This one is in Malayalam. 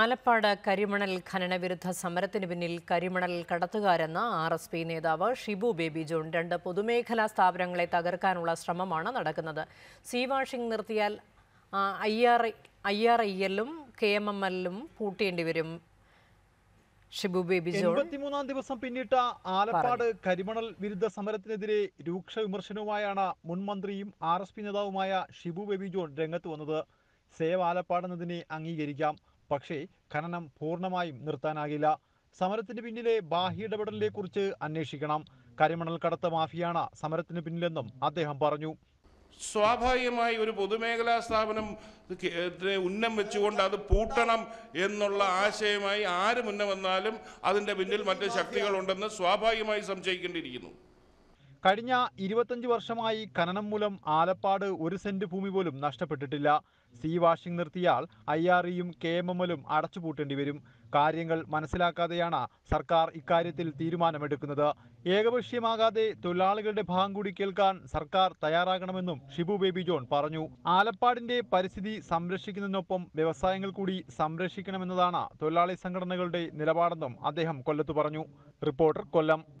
ആലപ്പാട് കരിമണൽ ഖനനവിരുദ്ധ സമരത്തിന് പിന്നിൽ കരിമണൽ കടത്തുകാരെന്ന ആർ എസ് പി നേതാവ് ഷിബു ബേബി ജോൺ രണ്ട് പൊതുമേഖലാ സ്ഥാപനങ്ങളെ തകർക്കാനുള്ള ശ്രമമാണ് നടക്കുന്നത് സീ വാഷിംഗ് നിർത്തിയാൽ I R I R I എല്ലും കെ എം എം എല്ലും പൂട്ടേണ്ടി വരും ഷിബു ബേബി ജോൺ ദിവസം പിന്നിട്ട ആലപ്പാട് കരിമണൽ വിരുദ്ധ സമരത്തിനെതിരെ രൂക്ഷ വിമർശനവുമായാണ് മുൻ മന്ത്രിയും ആർ എസ് പി നേതാവുമായ ഷിബു ബേബി ജോൺ രംഗത്ത് വന്നത് സേവ് ആലപ്പാട് എന്നതിനെ അംഗീകരിക്കാം പക്ഷേ ഖനനം പൂർണ്ണമായും നിർത്താനാകില്ല സമരത്തിന് പിന്നിലെ ബാഹ്യ കുറിച്ച് അന്വേഷിക്കണം കരിമണൽ കടത്ത് മാഫിയാണ് സമരത്തിന് പിന്നിലെന്നും അദ്ദേഹം പറഞ്ഞു സ്വാഭാവികമായി ഒരു പൊതുമേഖലാ സ്ഥാപനം ഉന്നം വെച്ചുകൊണ്ട് അത് പൂട്ടണം എന്നുള്ള ആശയമായി ആര് മുന്നേ വന്നാലും അതിന്റെ പിന്നിൽ മറ്റു ശക്തികളുണ്ടെന്ന് സ്വാഭാവികമായി സംശയിക്കേണ്ടിയിരിക്കുന്നു കഴിഞ്ഞ ഇരുപത്തഞ്ച് വർഷമായി ഖനനം മൂലം ആലപ്പാട് ഒരു സെന്റ് ഭൂമി പോലും നഷ്ടപ്പെട്ടിട്ടില്ല സി വാഷിംഗ് നിർത്തിയാൽ ഐ ആർ ഇയും കെ എം എമ്മിലും അടച്ചുപൂട്ടേണ്ടി വരും കാര്യങ്ങൾ മനസ്സിലാക്കാതെയാണ് സർക്കാർ ഇക്കാര്യത്തിൽ തീരുമാനമെടുക്കുന്നത് ഏകപക്ഷീയമാകാതെ തൊഴിലാളികളുടെ ഭാഗം കൂടി കേൾക്കാൻ സർക്കാർ തയ്യാറാകണമെന്നും ഷിബു ബേബി ജോൺ പറഞ്ഞു ആലപ്പാടിന്റെ പരിസ്ഥിതി സംരക്ഷിക്കുന്നതിനൊപ്പം വ്യവസായങ്ങൾ കൂടി സംരക്ഷിക്കണമെന്നതാണ് തൊഴിലാളി സംഘടനകളുടെ നിലപാടെന്നും അദ്ദേഹം കൊല്ലത്ത് പറഞ്ഞു റിപ്പോർട്ടർ കൊല്ലം